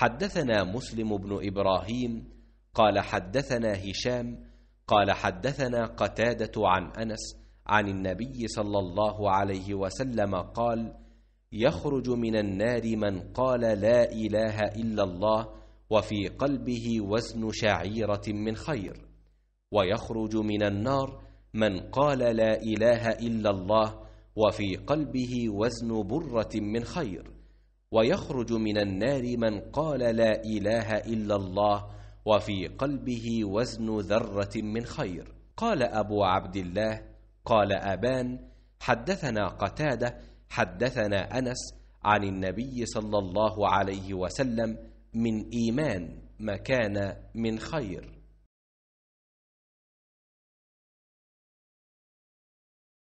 حدثنا مسلم بن ابراهيم قال حدثنا هشام قال حدثنا قتاده عن انس عن النبي صلى الله عليه وسلم قال يخرج من النار من قال لا اله الا الله وفي قلبه وزن شعيره من خير ويخرج من النار من قال لا اله الا الله وفي قلبه وزن بره من خير ويخرج من النار من قال لا إله إلا الله وفي قلبه وزن ذرة من خير قال أبو عبد الله قال أبان حدثنا قتادة حدثنا أنس عن النبي صلى الله عليه وسلم من إيمان مكان من خير